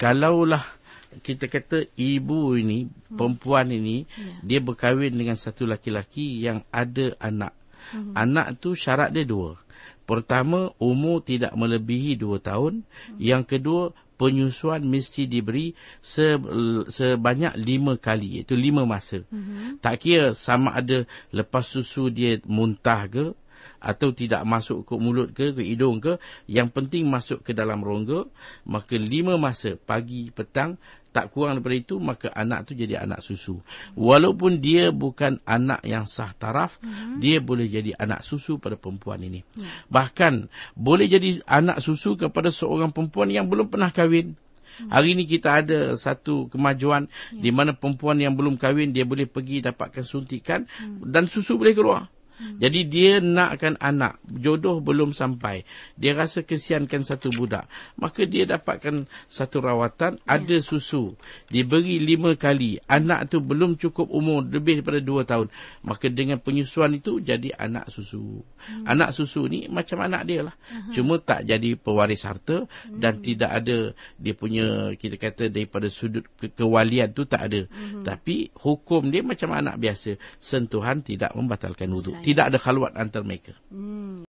kalaulah kita kata ibu ini hmm. perempuan ini yeah. dia berkahwin dengan satu laki-laki yang ada anak hmm. anak tu syarat dia dua pertama umur tidak melebihi dua tahun hmm. yang kedua penyusuan mesti diberi se- sebanyak lima kali iaitu lima masa. hmm Tak kira sama ada lepas susu dia muntah ke, hmm atau tidak masuk ke mulut ke ke hidung ke yang penting masuk ke dalam rongga maka lima masa pagi petang tak kurang daripada itu maka anak tu jadi anak susu walaupun dia bukan anak yang sah taraf hmm. dia boleh jadi anak susu pada perempuan ini hmm. bahkan boleh jadi anak susu kepada seorang perempuan yang belum pernah kahwin hmm. Hari ini kita ada satu kemajuan ya. di mana perempuan yang belum kahwin dia boleh pergi dapatkan suntikan hmm. dan susu boleh keluar. Hmm. Hmm. Jadi dia nakkan anak, jodoh belum sampai. Dia rasa kesiankan satu budak. Maka dia dapatkan satu rawatan, yeah. ada susu. Diberi lima kali. Anak tu belum cukup umur, lebih daripada dua tahun. Maka dengan penyusuan itu, jadi anak susu. Hmm. Anak susu ni macam anak dia lah. Uh-huh. Cuma tak jadi pewaris harta hmm. dan tidak ada dia punya, kita kata daripada sudut ke- kewalian tu tak ada. Hmm. Tapi hukum dia macam anak biasa. Sentuhan tidak membatalkan wuduk tidak ada khalwat antara mereka. Hmm.